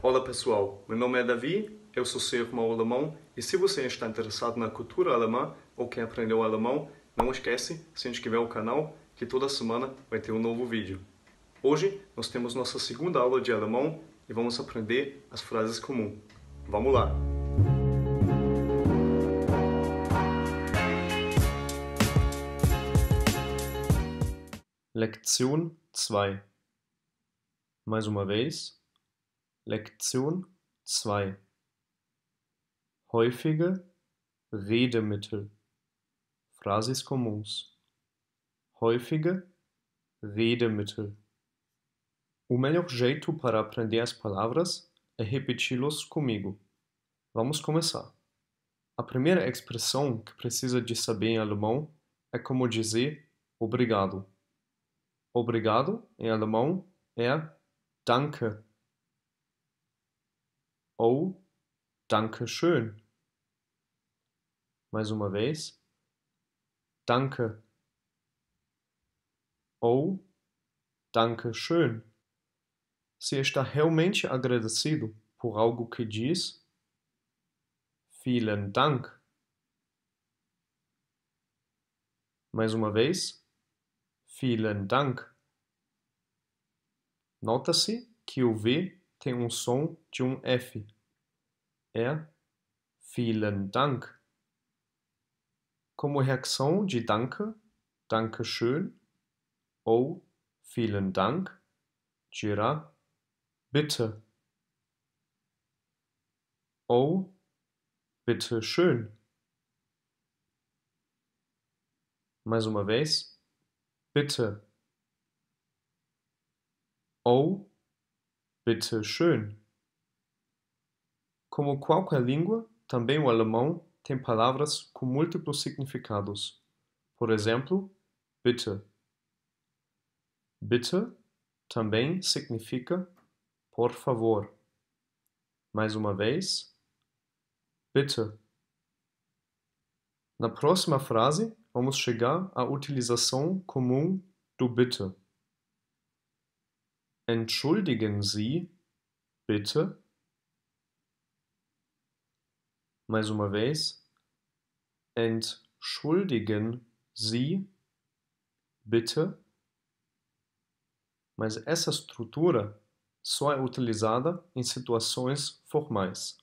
Olá pessoal, meu nome é Davi, eu sou seu irmão alemão e se você está interessado na cultura alemã ou quer aprender o alemão, não esquece se inscrever no canal que toda semana vai ter um novo vídeo. Hoje nós temos nossa segunda aula de alemão e vamos aprender as frases comuns. Vamos lá! Lektion 2 Mais uma vez. Lektion 2 Häufige Redemittel Frases comuns Häufige Redemittel O melhor jeito para aprender as palavras é repeti-los comigo. Vamos começar. A primeira expressão que precisa de saber em alemão é como dizer obrigado. Obrigado em alemão é danke ou oh, schön. Mais uma vez. Danke. Ou oh, schön. Se está realmente agradecido por algo que diz Vielen Dank. Mais uma vez. Vielen Dank. Nota-se que o V tem um som de um F. É vielen Dank. Como reação de danke, danke schön ou vielen Dank, dirá bitte ou bitte schön. Mais uma vez, bitte. Ou Bitte schön. Como qualquer língua, também o alemão tem palavras com múltiplos significados. Por exemplo, bitte. Bitte também significa por favor. Mais uma vez, bitte. Na próxima frase, vamos chegar à utilização comum do bitte. Entschuldigen Sie, bitte? Mais uma vez. Entschuldigen Sie, bitte? Mas essa estrutura só é utilizada em situações formais.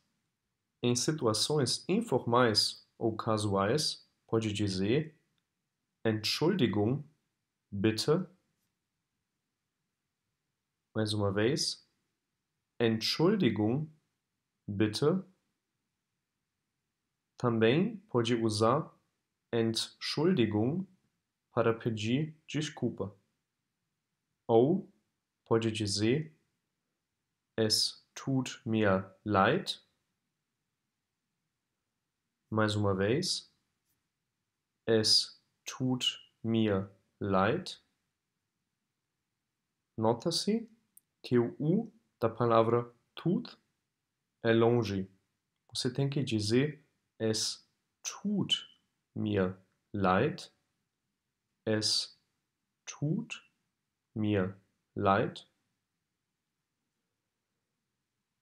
Em situações informais ou casuais, pode dizer Entschuldigung, bitte? Resumeways. Entschuldigung, bitte. Também pode usar entschuldigung para pedir desculpa. Ou pode dizer es tut mir leid. Mais uma vez. Es tut mir leid. Nota-se que o U da palavra tut é longe. Você tem que dizer es tut mir leid. Es tut mir leid.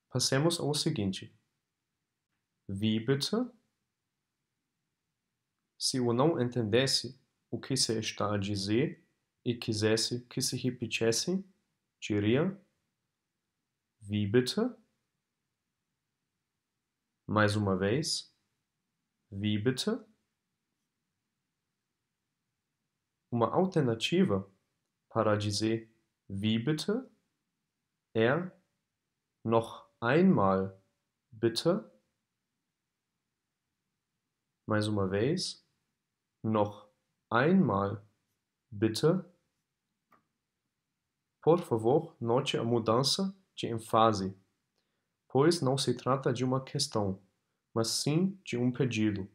Passemos ao seguinte. Wie bitte? Se eu não entendesse o que se está a dizer e quisesse que se repetisse, diria Wie bitte? Mais uma vez. Wie bitte? Uma alternativa para dizer wie bitte? Er noch einmal bitte? Mais uma vez. Noch einmal bitte? Por favor, note a mudança de ênfase, pois não se trata de uma questão, mas sim de um pedido.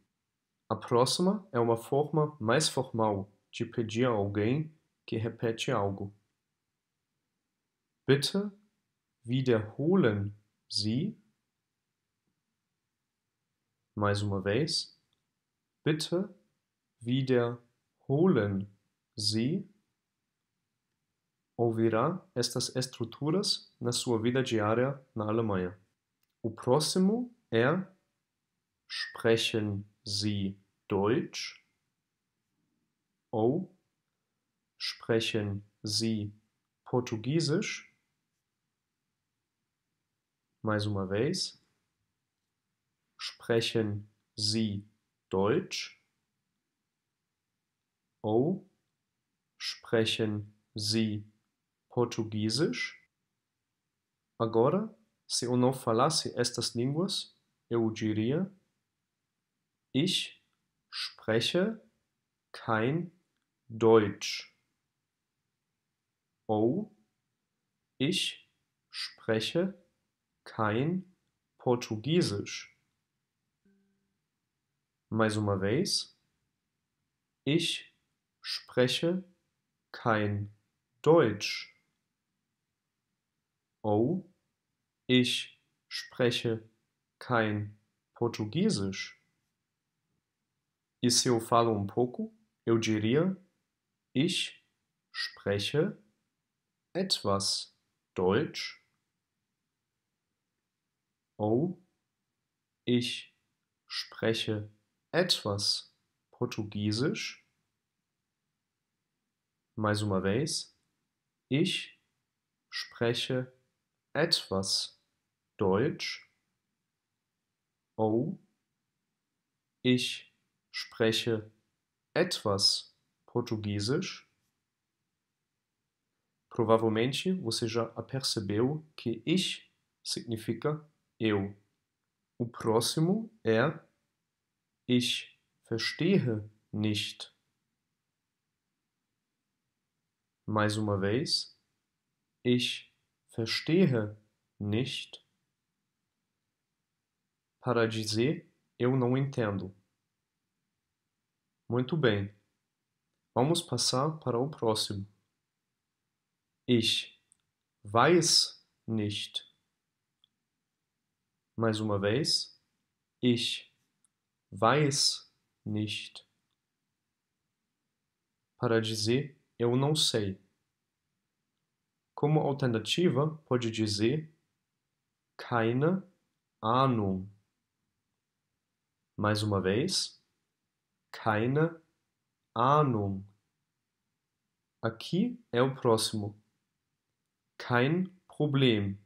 A próxima é uma forma mais formal de pedir a alguém que repete algo. Bitte wiederholen Sie. Mais uma vez. Bitte wiederholen Sie. Ouvirá estas estruturas na sua vida diária na Alemanha. O próximo é Sprechen Sie Deutsch? Ou Sprechen Sie Portugiesisch? Mais uma vez. Sprechen Sie Deutsch? Ou Sprechen Sie Portugiesisch? Portugiesisch. Agora, se eu não falasse estas línguas, eu diria: Ich spreche kein Deutsch. Ou ich spreche kein Portugiesisch. Mais uma vez, ich spreche kein Deutsch. Oh, ich spreche kein Portugiesisch. E se eu falo um pouco. Eu diria, ich spreche etwas Deutsch. Oh, ich spreche etwas Portugiesisch. Mais uma vez, ich spreche etwas Deutsch. Oh, ich spreche etwas Portugiesisch. Provavelmente você já apercebeu que ich significa eu. O próximo é ich verstehe nicht. Mais uma vez, ich verstehe nicht para dizer eu não entendo. Muito bem. Vamos passar para o próximo. Ich weiß nicht. Mais uma vez. Ich weiß nicht. Para dizer eu não sei. Como alternativa, pode dizer keine Ahnung. Mais uma vez, keine Ahnung. Aqui é o próximo. Kein Problem.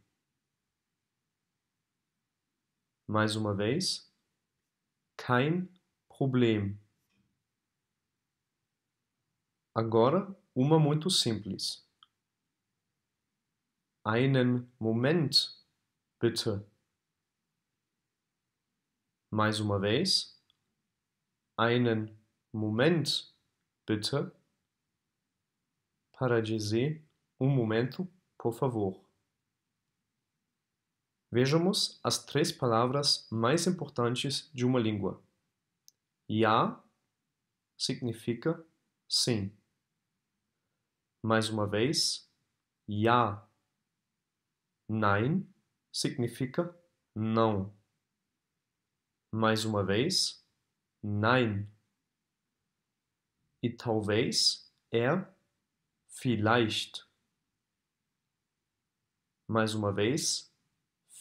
Mais uma vez, kein Problem. Agora, uma muito simples. Einen Moment, bitte. Mais uma vez. Einen Moment, bitte. Para dizer um momento, por favor. Vejamos as três palavras mais importantes de uma língua. Ja significa sim. Mais uma vez, ja Nein significa não. Mais uma vez, nein. E talvez é vielleicht. Mais uma vez,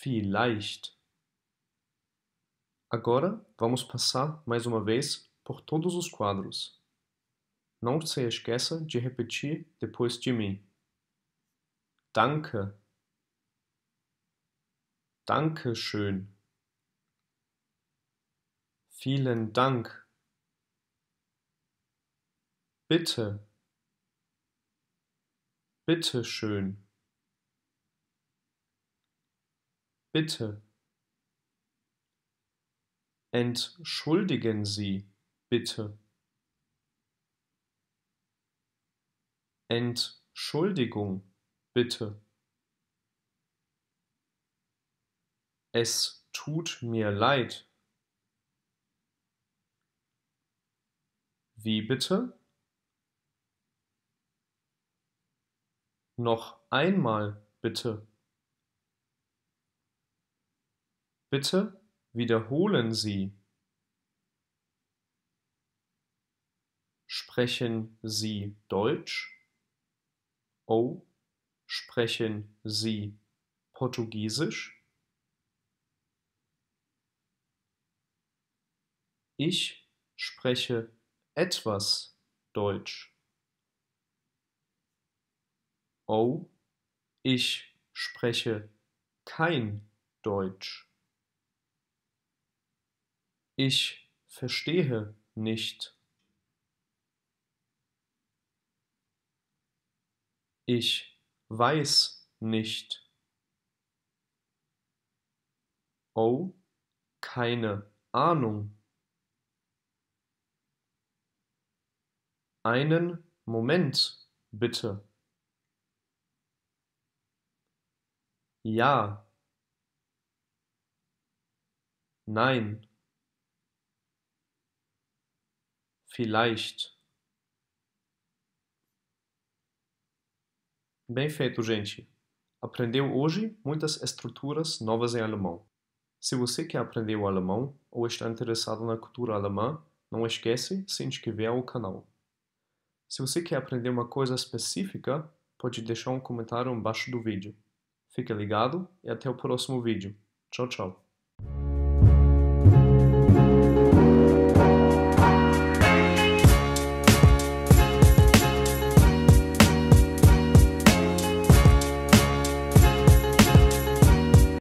vielleicht. Agora vamos passar mais uma vez por todos os quadros. Não se esqueça de repetir depois de mim. Danke. Dankeschön. Vielen Dank. Bitte. Bitte schön. Bitte. Entschuldigen Sie, bitte. Entschuldigung, bitte. Es tut mir leid. Wie bitte? Noch einmal bitte. Bitte wiederholen Sie. Sprechen Sie Deutsch? Oh, sprechen Sie Portugiesisch? Ich spreche etwas Deutsch. Oh, ich spreche kein Deutsch. Ich verstehe nicht. Ich weiß nicht. Oh, keine Ahnung. Einen Moment bitte. Ja. Nein. Vielleicht. Bem feito, gente! Aprendeu hoje muitas estruturas novas em alemão. Se você quer aprender o alemão ou está interessado na cultura alemã, não esquece de se inscrever ao canal. Se você quer aprender uma coisa específica, pode deixar um comentário embaixo do vídeo. Fique ligado e até o próximo vídeo. Tchau, tchau.